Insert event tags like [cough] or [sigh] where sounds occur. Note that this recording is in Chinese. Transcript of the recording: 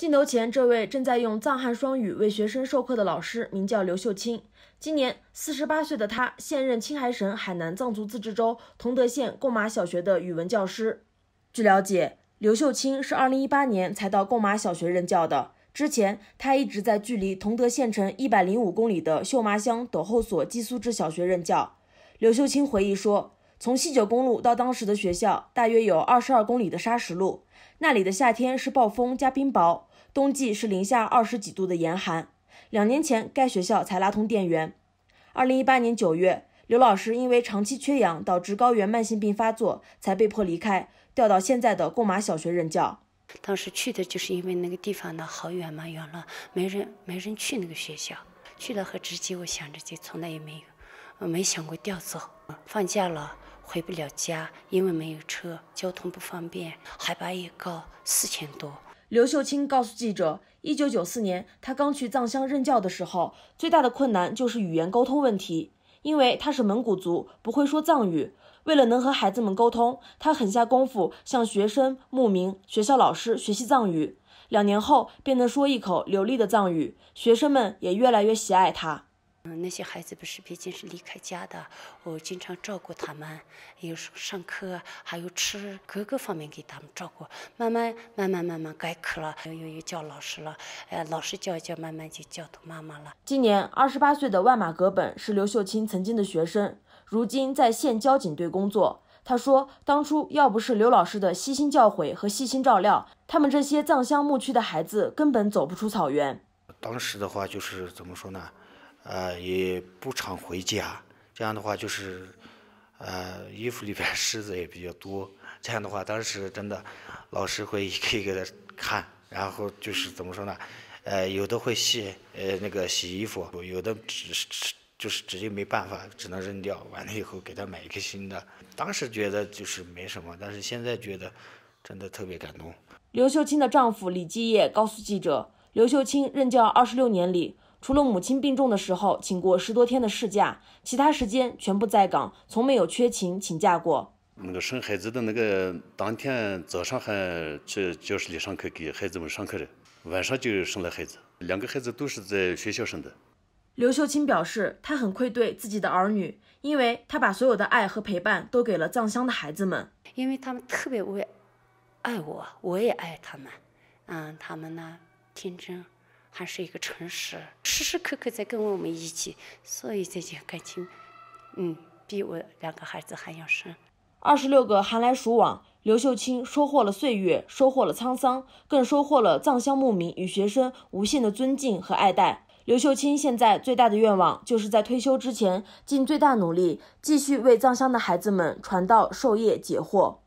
镜头前这位正在用藏汉双语为学生授课的老师名叫刘秀清，今年四十八岁的他现任青海省海南藏族自治州同德县贡马小学的语文教师。据了解，刘秀清是二零一八年才到贡马小学任教的，之前他一直在距离同德县城一百零五公里的秀麻乡斗后所寄宿制小学任教。刘秀清回忆说，从西九公路到当时的学校大约有二十二公里的沙石路，那里的夏天是暴风加冰雹。冬季是零下二十几度的严寒，两年前该学校才拉通电源。二零一八年九月，刘老师因为长期缺氧导致高原慢性病发作，才被迫离开，调到现在的贡马小学任教。当时去的就是因为那个地方呢，好远嘛，远了，没人没人去那个学校。去了和直接我想着就从来也没有，没想过调走。放假了回不了家，因为没有车，交通不方便，海拔也高，四千多。刘秀清告诉记者，一九九四年他刚去藏乡任教的时候，最大的困难就是语言沟通问题，因为他是蒙古族，不会说藏语。为了能和孩子们沟通，他狠下功夫向学生、牧民、学校老师学习藏语。两年后，便能说一口流利的藏语，学生们也越来越喜爱他。嗯，那些孩子不是毕竟是离开家的，我经常照顾他们，有时候上课，还有吃各个方面给他们照顾，慢慢慢慢慢慢改口了，又又叫老师了，哎，老师教教，慢慢就叫到妈妈了。今年二十八岁的万马格本是刘秀清曾经的学生，如今在县交警队工作。他说，当初要不是刘老师的悉心教诲和细心照料，他们这些藏乡牧区的孩子根本走不出草原。当时的话就是怎么说呢？呃，也不常回家，这样的话就是，呃，衣服里边 [laughs] 虱子也比较多。这样的话，当时真的，老师会一个一个的看，然后就是怎么说呢？呃，有的会洗，呃，那个洗衣服，有的只是就是直接没办法，只能扔掉。完了以后给他买一个新的。当时觉得就是没什么，但是现在觉得，真的特别感动。刘秀清的丈夫李继业告诉记者：“刘秀清任教二十六年里。”除了母亲病重的时候请过十多天的事假，其他时间全部在岗，从没有缺勤请假过。那个生孩子的那个当天早上还去教室里上课，给孩子们上课着，晚上就生了孩子。两个孩子都是在学校生的。刘秀清表示，他很愧对自己的儿女，因为他把所有的爱和陪伴都给了藏乡的孩子们，因为他们特别为爱我，我也爱他们。嗯，他们呢天真。还是一个诚实，时时刻刻在跟我们一起，所以这件感情，嗯，比我两个孩子还要深。二十六个寒来暑往，刘秀清收获了岁月，收获了沧桑，更收获了藏乡牧民与学生无限的尊敬和爱戴。刘秀清现在最大的愿望，就是在退休之前，尽最大努力，继续为藏乡的孩子们传道授业解惑。